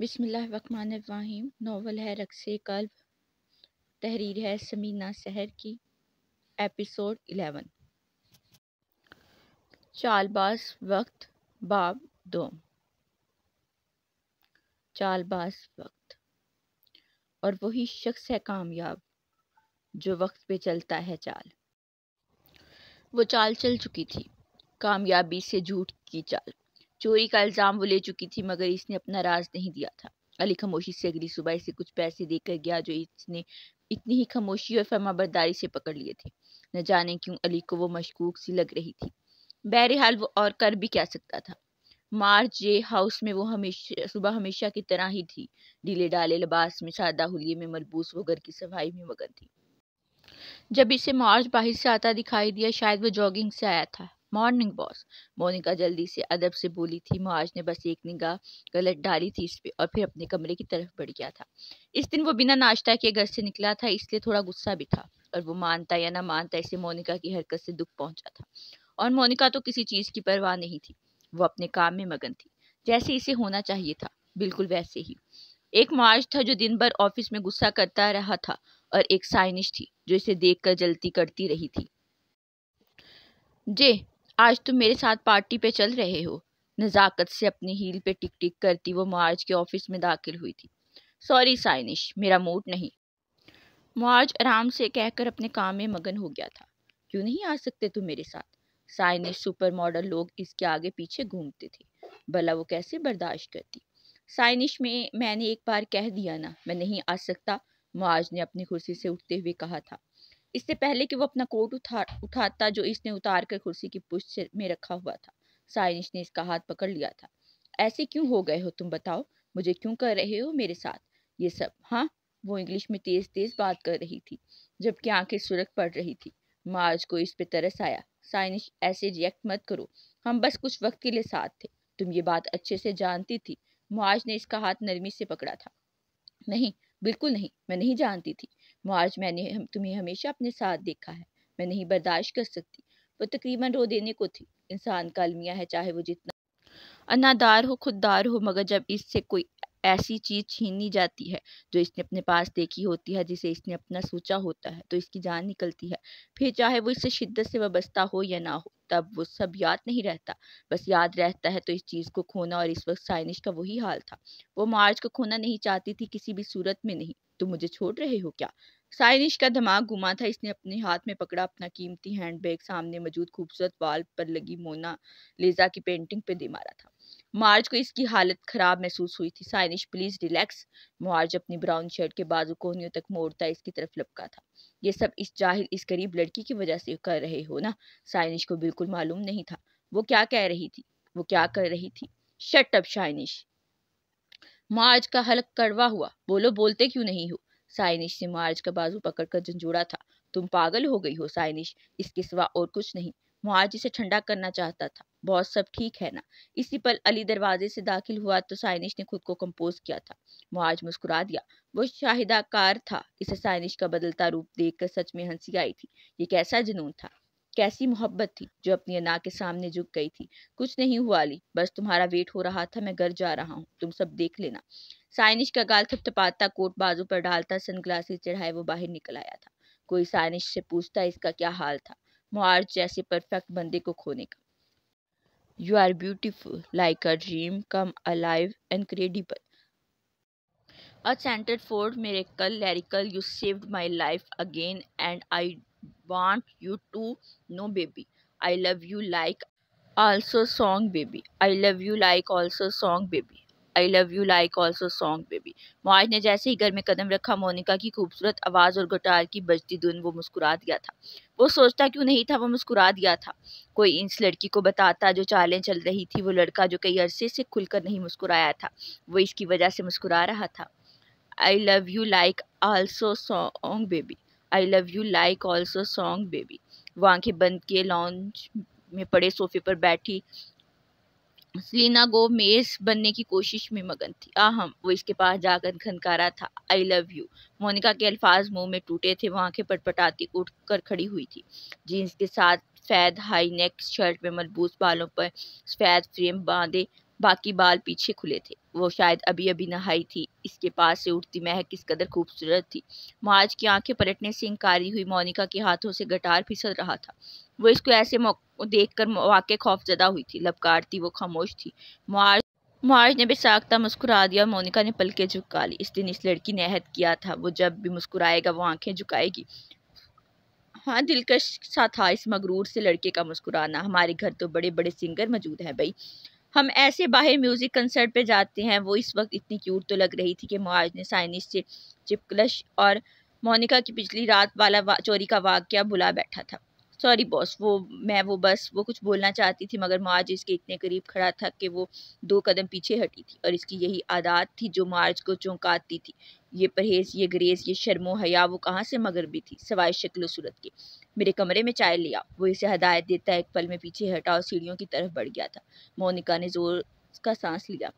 बिसमीम नावल है रक्स कल्ब तहरीर है समीना सहर की एपिसोड एलेवन चालबाज वक्त बाब दो चालबाज वक्त और वही शख्स है कामयाब जो वक्त पे चलता है चाल वो चाल चल चुकी थी कामयाबी से झूठ की चाल चोरी का इल्ज़ाम वो ले चुकी थी मगर इसने अपना राज नहीं दिया था अली खामोशी से अगली सुबह इसे कुछ पैसे देकर गया जो इसने इतनी ही खामोशी और फर्माबरदारी से पकड़ लिए थे न जाने क्यों अली को वो मशकूक सी लग रही थी बहरहाल वो और कर भी क्या सकता था मार्च जे हाउस में वो हमेशा सुबह हमेशा की तरह ही थी ढीले डाले लिबास में सादा हुलिये में मलबूस वो घर की सफाई में मगन थी जब इसे मार्च बाहर से आता दिखाई दिया शायद वो जॉगिंग से आया था मॉर्निंग बॉस मोनिका जल्दी से अदब से बोली थी मुआज ने बस एक निगाह गलत डाली थी इस पर और फिर अपने कमरे की तरफ बढ़ गया था इस दिन वो बिना नाश्ता के घर से निकला था इसलिए थोड़ा गुस्सा भी था और वो मानता या ना मानता इसे मोनिका की हरकत से दुख पहुंचा था और मोनिका तो किसी चीज़ की परवाह नहीं थी वो अपने काम में मगन थी जैसे इसे होना चाहिए था बिल्कुल वैसे ही एक मुआज था जो दिन भर ऑफिस में गुस्सा करता रहा था और एक साइनिश थी जो इसे देखकर जलती करती रही थी जे आज तुम मेरे साथ पार्टी पे चल रहे हो नज़ाकत से अपनी हील पे टिक टिक करती वो मार्ज के ऑफिस में दाखिल हुई थी सॉरी साइनिश मेरा मूड नहीं मार्ज आराम से कहकर अपने काम में मगन हो गया था क्यों नहीं आ सकते तुम मेरे साथ साइनिश सुपर मॉडल लोग इसके आगे पीछे घूमते थे भला वो कैसे बर्दाश्त करती साइनिश में मैंने एक बार कह दिया ना मैं नहीं आ सकता मार्ज ने अपनी कुर्सी से उठते हुए कहा था इससे पहले कि वो अपना कोट उठा उठाता जो इसने उतार कर कुर्सी की पुष्ट में रखा हुआ था साइनिश ने इसका हाथ पकड़ लिया था ऐसे क्यों हो गए हो तुम बताओ मुझे क्यों कर रहे हो मेरे साथ ये सब हाँ वो इंग्लिश में तेज तेज बात कर रही थी जबकि आंखें सुरख पड़ रही थी मार्ज को इस पे तरस आया साइनिश ऐसे रिएक्ट मत करो हम बस कुछ वक्त के लिए साथ थे तुम ये बात अच्छे से जानती थी मार्ज ने इसका हाथ नरमी से पकड़ा था नहीं बिल्कुल नहीं मैं नहीं जानती थी मार्ज मैंने हम तुम्हें हमेशा अपने साथ देखा है मैं नहीं बर्दाश्त कर सकती वो तकरीबन रो देने को थी इंसान का अलमिया है चाहे वो जितना अनादार हो खुददार हो मगर जब इससे कोई ऐसी चीज़ छीनी जाती है जो इसने अपने पास देखी होती है जिसे इसने अपना सोचा होता है तो इसकी जान निकलती है फिर चाहे वो इससे शिद्दत से वाबस्ता हो या ना हो तब वो सब याद नहीं रहता बस याद रहता है तो इस चीज़ को खोना और इस वक्त साइनिश का वही हाल था वो मार्च को खोना नहीं चाहती थी किसी भी सूरत में नहीं तुम तो मुझे छोड़ रहे हो क्या साइनिश का दिमाग घुमा था इसने अपने हाथ में पकड़ा अपना कीमती हैंडबैग सामने मौजूद खूबसूरत वाल पर लगी मोना लेजा की पेंटिंग पे दे मारा था मार्च को इसकी हालत खराब महसूस हुई थी साइनिश प्लीज रिलैक्स मार्च अपनी ब्राउन शर्ट के बाजू कोहनियों तक मोड़ता इसकी तरफ लपका था ये सब इस जाहिल इस गरीब लड़की की वजह से कर रहे हो ना साइनिश को बिल्कुल मालूम नहीं था वो क्या कह रही थी वो क्या कर रही थी शट अप साइनिश मार्च का हलक कड़वा हुआ बोलो बोलते क्यों नहीं हो साइनिश ने मार्च का बाजू पकड़कर झंझोड़ा था तुम पागल हो गई हो साइनिश इसके सिवा और कुछ नहीं मार्च इसे ठंडा करना चाहता था बहुत सब ठीक है ना इसी पल अली दरवाजे से दाखिल हुआ तो साइनिश ने खुद को कंपोज किया था मुआज मुस्कुरा दिया वो कार था इसे साइनिश का बदलता रूप देखकर सच में हंसी आई थी ये कैसा जुनून था कैसी मोहब्बत थी जो अपनी अना के सामने झुक गई थी कुछ नहीं हुआ अली बस तुम्हारा वेट हो रहा था मैं घर जा रहा हूँ तुम सब देख लेना साइनिश का गाल थपथपाता कोट बाजू पर डालता सन ग्लासेज चढ़ाए वो बाहर निकल आया था कोई साइनिश से पूछता इसका क्या हाल था मुआर्ज जैसे परफेक्ट बंदे को खोने का You are beautiful, like a dream come alive, and credible. A chanted for miracle, lyrical, you saved my life again, and I want you to know, baby. I love you like also song, baby. I love you like also song, baby. I love you like also song baby Muaz ने जैसे ही घर में कदम रखा मोनिका की खूबसूरत आवाज़ और गटार की बजती धुन वो मुस्कुरा दिया था वो सोचता क्यों नहीं था वो मुस्कुरा दिया था कोई इस लड़की को बताता जो चालें चल रही थी वो लड़का जो कई अरसे से खुलकर नहीं मुस्कुराया था वो इसकी वजह से मुस्कुरा रहा था I love you like also song baby I love you like also song baby वो आंखें बंद के लॉन्च में पड़े सोफे पर बैठी सलीना गो मेस बनने की कोशिश में मगन थी आहम वो इसके पास जाकर घनकारा था आई लव यू मोनिका के अल्फाज मुंह में टूटे थे वहां आंखें पटपटाती उठ कर खड़ी हुई थी जीन्स के साथ फैद हाई नेक शर्ट में मलबूस बालों पर सफ़ेद फ्रेम बांधे बाकी बाल पीछे खुले थे वो शायद अभी अभी नहाई थी इसके पास से उठती महक किस कदर खूबसूरत थी मार्ज की आंखें पलटने से इंकारी हुई मोनिका के हाथों से गटार फिसल रहा था वो इसको ऐसे देख कर खौफ जदा हुई थी लपकारती वो खामोश थी मार्ज मार्ज ने बेसाख्ता मुस्कुरा दिया और मोनिका ने पलके झुका ली इस दिन इस लड़की ने अहद किया था वो जब भी मुस्कुराएगा वो आंखें झुकाएगी हाँ दिलकश सा था इस मगरूर से लड़के का मुस्कुराना हमारे घर तो बड़े बड़े सिंगर मौजूद हैं भाई हम ऐसे बाहर म्यूज़िक कंसर्ट पे जाते हैं वो इस वक्त इतनी क्यूट तो लग रही थी कि मुआज ने साइनिस से चिपकलश और मोनिका की पिछली रात वाला वा, चोरी का वाक्य भुला बैठा था सॉरी बॉस वो मैं वो बस वो कुछ बोलना चाहती थी मगर मार्ज इसके इतने करीब खड़ा था कि वो दो कदम पीछे हटी थी और इसकी यही आदत थी जो मार्ज को चौंकाती थी ये परहेज ये ग्रेस ये शर्मो हया वो कहाँ से मगर भी थी सवाए शक्ल सूरत के मेरे कमरे में चाय लिया वो इसे हदायत देता एक पल में पीछे हटा और सीढ़ियों की तरफ बढ़ गया था मोनिका ने जोर का सांस लिया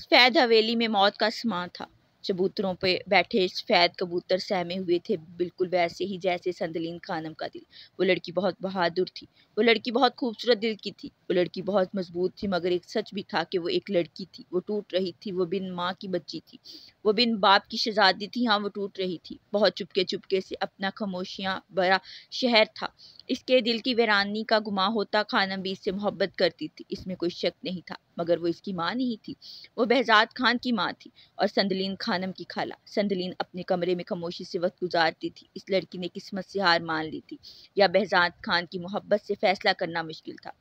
सफ़ेद हवेली में मौत का समा था चबूतरों पे बैठे सफ़ेद कबूतर सहमे हुए थे बिल्कुल वैसे ही जैसे संदलीन खानम का दिल वो लड़की बहुत बहादुर थी वो लड़की बहुत खूबसूरत दिल की थी वो लड़की बहुत मजबूत थी मगर एक सच भी था कि वो एक लड़की थी वो टूट रही थी वो बिन माँ की बच्ची थी वो बिन बाप की शहजादी थी हाँ वो टूट रही थी बहुत चुपके चुपके से अपना खामोशियाँ भरा शहर था इसके दिल की वीरानी का गुमा होता भी इससे मोहब्बत करती थी इसमें कोई शक नहीं था मगर वो इसकी माँ नहीं थी वो बहजाद खान की माँ थी और संदलीन खानम की खाला संदलीन अपने कमरे में खामोशी से वक्त गुजारती थी इस लड़की ने किस्मत से हार मान ली थी या बहजाद खान की मोहब्बत से फैसला करना मुश्किल था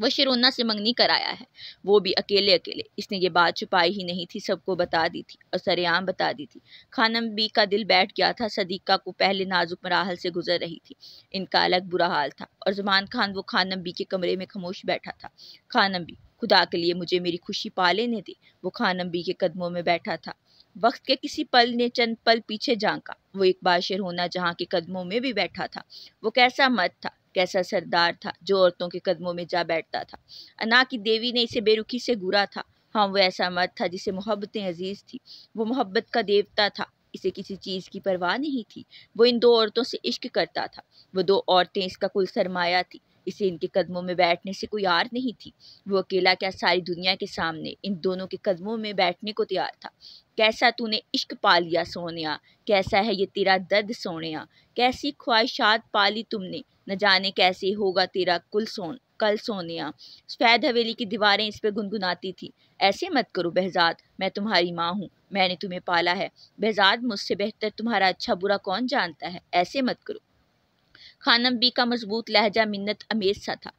वह शिरोना से मंगनी कराया है वो भी अकेले अकेले इसने ये बात छुपाई ही नहीं थी सबको बता दी थी और सरेआम बता दी थी खानम बी का दिल बैठ गया था सदीका को पहले नाजुक मराहल से गुजर रही थी इनका अलग बुरा हाल था और जमान खान वो खानम बी के कमरे में खामोश बैठा था खानम बी खुदा के लिए मुझे मेरी खुशी पा लेने दी वो खानम बी के कदमों में बैठा था वक्त के किसी पल ने चंद पल पीछे झांका वो एक बाशिर होना जहाँ के कदमों में भी बैठा था वो कैसा मर्द था कैसा सरदार था जो औरतों के कदमों में जा बैठता था अना की देवी ने इसे बेरुखी से घूरा था हाँ वो ऐसा मर्द था जिसे मोहब्बतें अजीज़ थी वो मोहब्बत का देवता था इसे किसी चीज़ की परवाह नहीं थी वो इन दो औरतों से इश्क करता था वो दो औरतें इसका कुल सरमाया थी इसे इनके कदमों में बैठने से कोई आर नहीं थी वो अकेला क्या सारी दुनिया के सामने इन दोनों के कदमों में बैठने को तैयार था कैसा तूने इश्क पा लिया सोनिया कैसा है ये तेरा दर्द सोनिया कैसी ख्वाहिशात पाली तुमने न जाने कैसे होगा तेरा कुल सोन कल सोनिया सफेद हवेली की दीवारें इस पर गुनगुनाती थी ऐसे मत करो बहजाद मैं तुम्हारी माँ हूँ मैंने तुम्हें पाला है बहजाद मुझसे बेहतर तुम्हारा अच्छा बुरा कौन जानता है ऐसे मत करो खानम बी का मजबूत लहजा मिन्नत अमेज सा था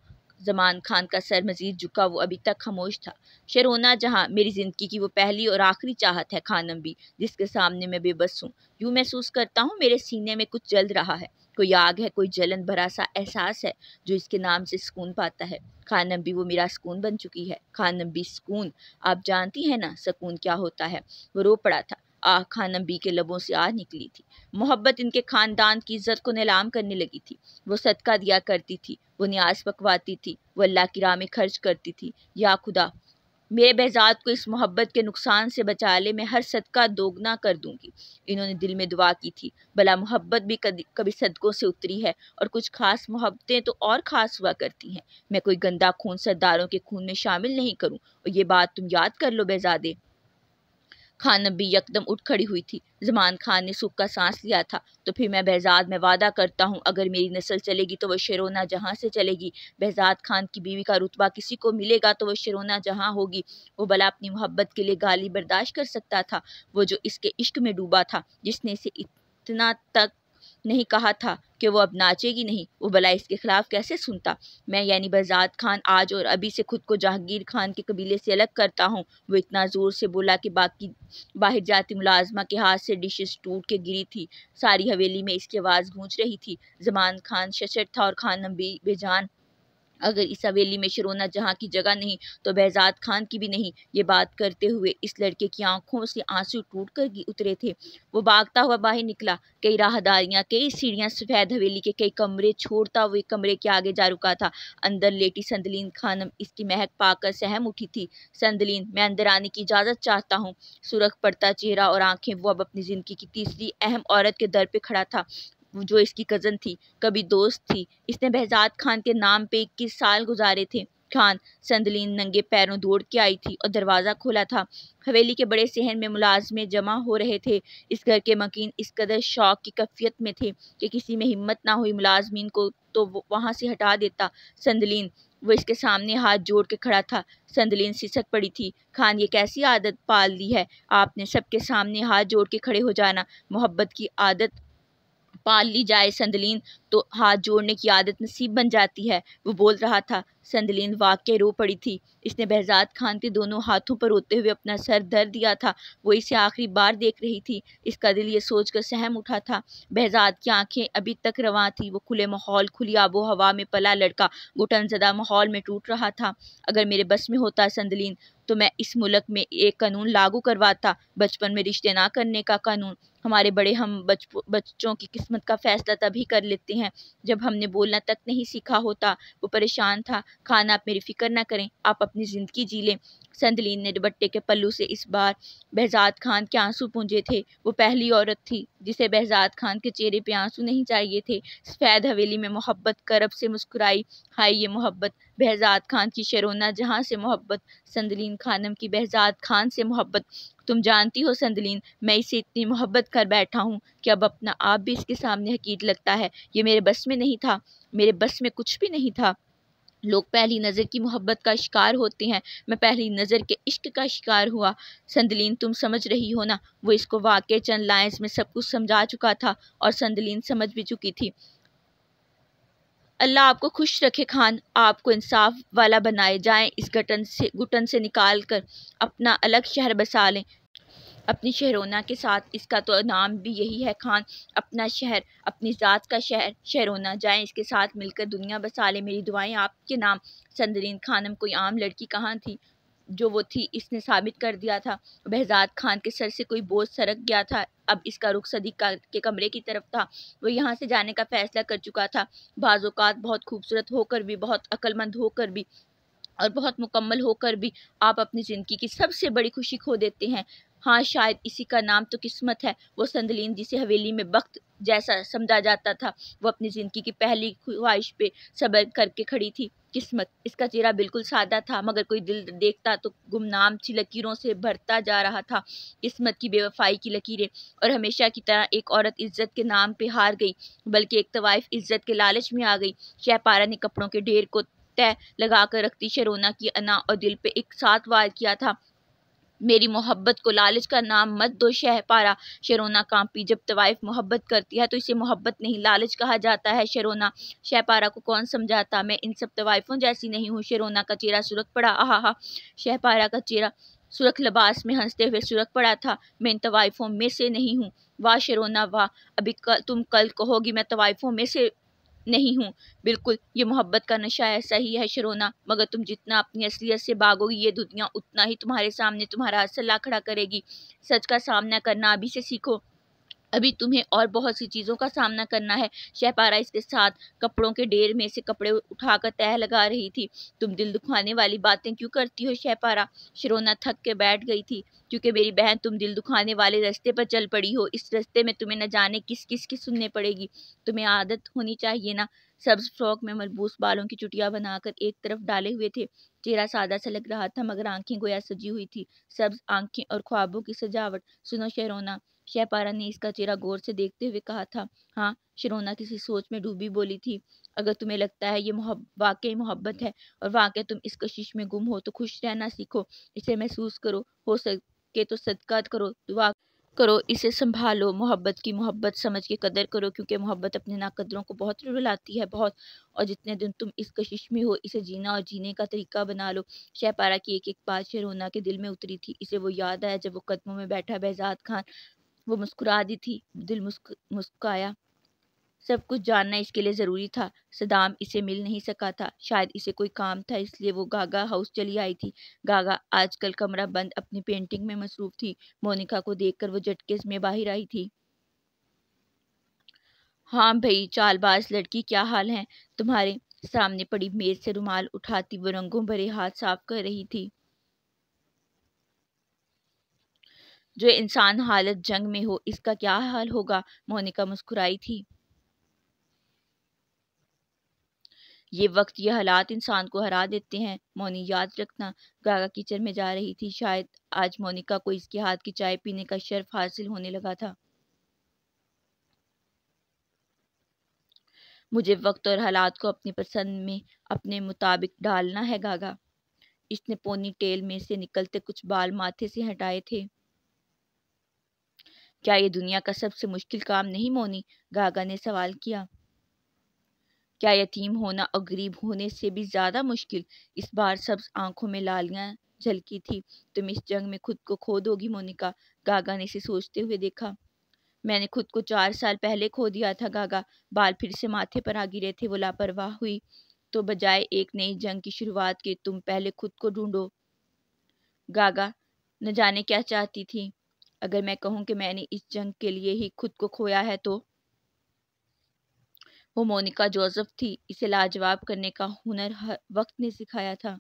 जमान खान का सर मजीद झुका वो अभी तक खामोश था शरोना जहाँ मेरी ज़िंदगी की वो पहली और आखिरी चाहत है खानम भी जिसके सामने मैं बेबस हूँ यूँ महसूस करता हूँ मेरे सीने में कुछ जल रहा है कोई आग है कोई जलन भरा सा एहसास है जो इसके नाम से सुकून पाता है खानम भी वो मेरा सुकून बन चुकी है खानम भी सुकून आप जानती हैं ना सुकून क्या होता है वो रो पड़ा था आखा नबी के लबों से आ निकली थी मोहब्बत इनके ख़ानदान की इज़्ज़त को नीलाम करने लगी थी वो सदका दिया करती थी वो न्याज पकवाती थी वो अल्लाह की राह में खर्च करती थी या खुदा मेरे बेजात को इस मोहब्बत के नुकसान से बचा ले मैं हर सदका दोगना कर दूंगी इन्होंने दिल में दुआ की थी भला मोहब्बत भी कभी सदकों से उतरी है और कुछ खास मोहब्बतें तो और ख़ास हुआ करती हैं मैं कोई गंदा खून सरदारों के खून में शामिल नहीं करूं और ये बात तुम याद कर लो बेजादे खानम भी यकदम उठ खड़ी हुई थी जमान खान ने सुख का सांस लिया था तो फिर मैं बहजाद में वादा करता हूँ अगर मेरी नस्ल चलेगी तो वह शेरोना जहाँ से चलेगी बहजाद खान की बीवी का रुतबा किसी को मिलेगा तो वह शेरोना जहाँ होगी वो भला अपनी मोहब्बत के लिए गाली बर्दाश्त कर सकता था वो जो इसके इश्क में डूबा था जिसने इसे इतना तक नहीं कहा था कि वो अब नाचेगी नहीं वो भला इसके ख़िलाफ़ कैसे सुनता मैं यानी बजात खान आज और अभी से खुद को जहांगीर खान के कबीले से अलग करता हूँ वो इतना ज़ोर से बोला कि बाकी बाहर जाती मुलाजमा के हाथ से डिशेस टूट के गिरी थी सारी हवेली में इसकी आवाज़ गूंज रही थी जमान खान शशर था और खान नंबी बेजान अगर इस हवेली में शरोना जहाँ की जगह नहीं तो बहजाद खान की भी नहीं ये बात करते हुए इस लड़के की आंखों से आंसू टूट कर उतरे थे वो भागता हुआ बाहर निकला कई राहदारियाँ कई सीढ़ियाँ सफ़ेद हवेली के कई कमरे छोड़ता हुए कमरे के आगे जा रुका था अंदर लेटी संदलीन खानम इसकी महक पाकर सहम उठी थी संदलीन मैं अंदर आने की इजाज़त चाहता हूँ सुरख पड़ता चेहरा और आंखें वो अब अपनी ज़िंदगी की तीसरी अहम औरत के दर पर खड़ा था जो इसकी कज़न थी कभी दोस्त थी इसने बहजाद खान के नाम पे इक्कीस साल गुजारे थे खान संदलीन नंगे पैरों दौड़ के आई थी और दरवाज़ा खोला था हवेली के बड़े सहन में मुलाजमे जमा हो रहे थे इस घर के मकीन इस कदर शौक की कफ़ियत में थे कि किसी में हिम्मत ना हुई मुलाजमीन को तो वहाँ से हटा देता संदलीन वो इसके सामने हाथ जोड़ के खड़ा था संदलीन सिसक पड़ी थी खान ये कैसी आदत पाल ली है आपने सबके सामने हाथ जोड़ के खड़े हो जाना मोहब्बत की आदत पाल ली जाए संदलीन तो हाथ जोड़ने की आदत नसीब बन जाती है वो बोल रहा था संदलीन वाक्य रो पड़ी थी इसने बहजाद खान के दोनों हाथों पर रोते हुए अपना सर धर दिया था वो इसे आखिरी बार देख रही थी इसका दिल ये सोचकर सहम उठा था बहजाद की आंखें अभी तक रवा थी वो खुले माहौल खुली आबो हवा में पला लड़का घुटन ज़दा माहौल में टूट रहा था अगर मेरे बस में होता संदलीन तो मैं इस मुल्क में एक कानून लागू करवाता बचपन में रिश्ते ना करने का कानून हमारे बड़े हम बच बच्चों की किस्मत का फ़ैसला तभी कर लेते हैं जब हमने बोलना तक नहीं सीखा होता वो परेशान था खाना आप मेरी फ़िक्र ना करें आप अपनी ज़िंदगी जी लें संदलीन ने दुपट्टे के पल्लू से इस बार बहजाद खान के आंसू पूंजे थे वो पहली औरत थी जिसे बहजाद खान के चेहरे पे आंसू नहीं चाहिए थे सफ़ेद हवेली में मोहब्बत करब से मुस्कुराई हाय ये मोहब्बत बहजाद खान की शरोना जहाँ से मोहब्बत संदलीन खानम की बहजाद खान से मोहब्बत तुम जानती हो संदलीन मैं इसे इतनी मोहब्बत कर बैठा हूँ कि अब अपना आप भी इसके सामने हकीक लगता है ये मेरे बस में नहीं था मेरे बस में कुछ भी नहीं था लोग पहली नज़र की मोहब्बत का शिकार होते हैं मैं पहली नज़र के इश्क का शिकार हुआ संदलीन तुम समझ रही हो ना वो इसको वाकई चंद लाइन्स में सब कुछ समझा चुका था और संदलीन समझ भी चुकी थी अल्लाह आपको खुश रखे खान आपको इंसाफ वाला बनाए जाएं इस गटन से घुटन से निकाल कर अपना अलग शहर बसा लें अपनी शहरोना के साथ इसका तो नाम भी यही है खान अपना शहर अपनी ज़ात का शहर शहरोना जाएं इसके साथ मिलकर दुनिया बसा लें मेरी दुआएं आपके नाम संदरीन खानम कोई आम लड़की कहाँ थी जो वो थी इसने साबित कर दिया था बहजाद खान के सर से कोई बोझ सरक गया था अब इसका रुख सदीक के कमरे की तरफ था वो यहाँ से जाने का फैसला कर चुका था बाज़ात बहुत खूबसूरत होकर भी बहुत अक्लमंद होकर भी और बहुत मुकम्मल होकर भी आप अपनी ज़िंदगी की सबसे बड़ी खुशी खो देते हैं हाँ शायद इसी का नाम तो किस्मत है वो संदलीन जिसे हवेली में वक्त जैसा समझा जाता था वो अपनी ज़िंदगी की पहली ख्वाहिश पे सबर करके खड़ी थी किस्मत इसका चेहरा बिल्कुल सादा था मगर कोई दिल देखता तो गुमनाम सी लकीरों से भरता जा रहा था किस्मत की बेवफाई की लकीरें और हमेशा की तरह एक औरत इज्जत के नाम पे हार गई बल्कि एक तवाइफ इज्जत के लालच में आ गई शहपारा ने कपड़ों के ढेर को तय लगा कर रखती शरोना की अना और दिल पे एक साथ वार किया था मेरी मोहब्बत को लालच का नाम मत दो शह पारा शरोना कांपी जब तवाइफ मोहब्बत करती है तो इसे मोहब्बत नहीं लालच कहा जाता है शरोना शह पारा को कौन समझाता मैं इन सब तवाइफों जैसी नहीं हूँ शरोना का चेहरा सुरख पड़ा आहा शह पारा का चेहरा सुरख लबास में हंसते हुए सुरख पड़ा था मैं इन तवाइफों में से नहीं हूँ वाह शरोना वाह अभी कल तुम कल कहोगी मैं तवाइफों में से नहीं हूँ बिल्कुल ये मोहब्बत का नशा ऐसा ही है शरोना मगर तुम जितना अपनी असलियत से भागोगी ये दुनिया उतना ही तुम्हारे सामने तुम्हारा असल ला खड़ा करेगी सच का सामना करना अभी से सीखो अभी तुम्हें और बहुत सी चीज़ों का सामना करना है शहपारा इसके साथ कपड़ों के ढेर में से कपड़े उठाकर तह लगा रही थी तुम दिल दुखाने वाली बातें क्यों करती हो शहपारा शिरोना थक के बैठ गई थी क्योंकि मेरी बहन तुम दिल दुखाने वाले रास्ते पर चल पड़ी हो इस रास्ते में तुम्हें न जाने किस किस की सुनने पड़ेगी तुम्हें आदत होनी चाहिए ना सब्ज फ्रॉक में मलबूस बालों की चुटिया बनाकर एक तरफ डाले हुए थे चेहरा सादा सा लग रहा था मगर आंखें गोया सजी हुई थी सब्ज आंखें और ख्वाबों की सजावट सुनो शहरोना शहपारा ने इसका चेहरा गौर से देखते हुए कहा था हाँ शरोना किसी सोच में डूबी बोली थी अगर तुम्हें लगता है ये वाकई मोहब्बत है और वाकई तुम इस कशिश में गुम हो तो खुश रहना सीखो इसे महसूस करो हो सके तो सदका करो दुआ करो इसे संभालो मोहब्बत की मोहब्बत समझ के कदर करो क्योंकि मोहब्बत अपने नाकदरों को बहुत रुलाती है बहुत और जितने दिन तुम इस कशिश में हो इसे जीना और जीने का तरीका बना लो शहपारा की एक एक बात शरोना के दिल में उतरी थी इसे वो याद आया जब वो कदमों में बैठा बेजाद खान वो मुस्कुरा दी थी दिल मुस्क मुस्काया सब कुछ जानना इसके लिए ज़रूरी था सदाम इसे मिल नहीं सका था शायद इसे कोई काम था इसलिए वो गागा हाउस चली आई थी गागा आजकल कमरा बंद अपनी पेंटिंग में मसरूफ थी मोनिका को देखकर वो झटके में बाहर आई थी हाँ भई चालबाज लड़की क्या हाल है तुम्हारे सामने पड़ी मेज से रुमाल उठाती वो रंगों भरे हाथ साफ कर रही थी जो इंसान हालत जंग में हो इसका क्या हाल होगा मोनिका मुस्कुराई थी ये वक्त ये हालात इंसान को हरा देते हैं मोनी याद रखना गागा किचन में जा रही थी शायद आज मोनिका को इसके हाथ की चाय पीने का शर्फ हासिल होने लगा था मुझे वक्त और हालात को अपनी पसंद में अपने मुताबिक डालना है गागा इसने पोनी टेल में से निकलते कुछ बाल माथे से हटाए थे क्या ये दुनिया का सबसे मुश्किल काम नहीं मोनी गागा ने सवाल किया क्या यतीम होना और गरीब होने से भी ज़्यादा मुश्किल इस बार सब आंखों में लालियां झलकी थी तुम इस जंग में खुद को खो दोगी मोनिका गागा ने इसे सोचते हुए देखा मैंने खुद को चार साल पहले खो दिया था गागा बाल फिर से माथे पर आ गिरे थे वो लापरवाह हुई तो बजाय एक नई जंग की शुरुआत के तुम पहले खुद को ढूंढो गागा न जाने क्या चाहती थी अगर मैं कहूं कि मैंने इस जंग के लिए ही खुद को खोया है तो वो मोनिका जोसेफ थी इसे लाजवाब करने का हुनर हर वक्त ने सिखाया था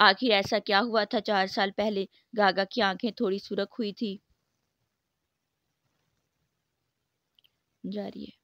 आखिर ऐसा क्या हुआ था चार साल पहले गागा की आंखें थोड़ी सुरख हुई थी जारी है